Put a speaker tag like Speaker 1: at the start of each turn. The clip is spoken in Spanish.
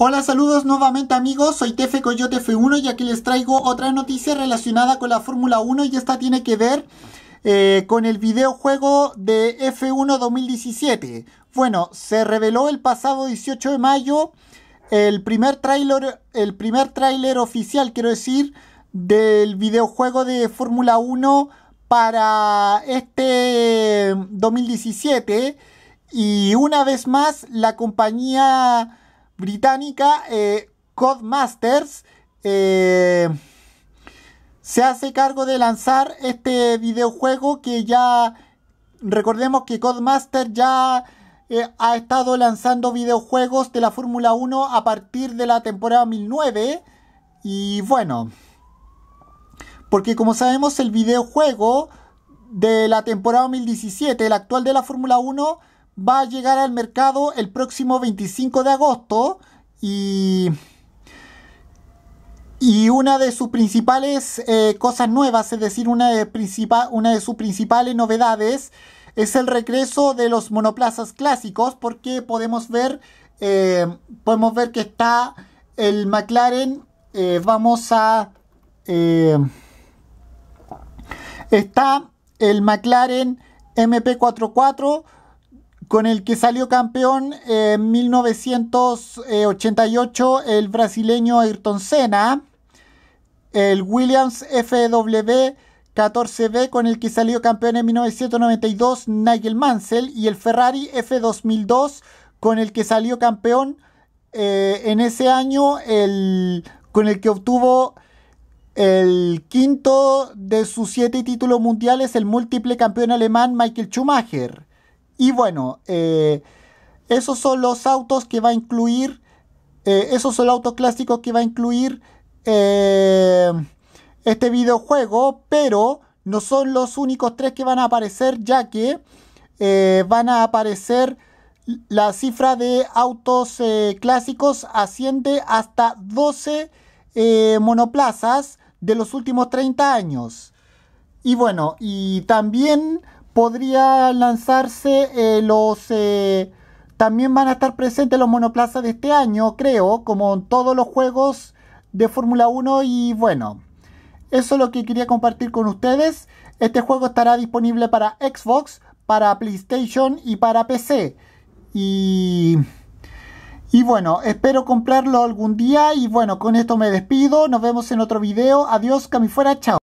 Speaker 1: Hola, saludos nuevamente amigos, soy Tefe Coyote F1 y aquí les traigo otra noticia relacionada con la Fórmula 1 y esta tiene que ver eh, con el videojuego de F1 2017. Bueno, se reveló el pasado 18 de mayo el primer tráiler, el primer tráiler oficial, quiero decir, del videojuego de Fórmula 1 para este 2017 y una vez más la compañía británica eh, Codemasters eh, se hace cargo de lanzar este videojuego que ya recordemos que Codemasters ya eh, ha estado lanzando videojuegos de la Fórmula 1 a partir de la temporada 2009 y bueno porque como sabemos el videojuego de la temporada 2017 el actual de la Fórmula 1 va a llegar al mercado el próximo 25 de agosto y, y una de sus principales eh, cosas nuevas, es decir, una de, una de sus principales novedades es el regreso de los monoplazas clásicos porque podemos ver, eh, podemos ver que está el McLaren, eh, vamos a... está el McLaren MP44 con el que salió campeón en 1988 el brasileño Ayrton Senna, el Williams FW 14B con el que salió campeón en 1992 Nigel Mansell y el Ferrari F2002 con el que salió campeón eh, en ese año con el que obtuvo el quinto de sus siete títulos mundiales el múltiple campeón alemán Michael Schumacher. Y bueno, eh, esos son los autos que va a incluir, eh, esos son los autos clásicos que va a incluir eh, este videojuego, pero no son los únicos tres que van a aparecer, ya que van a aparecer la cifra de autos clásicos asciende hasta 12 monoplazas de los últimos 30 años. Y bueno, y también podría lanzarse eh, los... Eh, también van a estar presentes los monoplazas de este año, creo, como en todos los juegos de Fórmula 1 y bueno, eso es lo que quería compartir con ustedes. Este juego estará disponible para Xbox, para PlayStation y para PC. Y, y bueno, espero comprarlo algún día y bueno, con esto me despido. Nos vemos en otro video. Adiós, Camifuera, chao.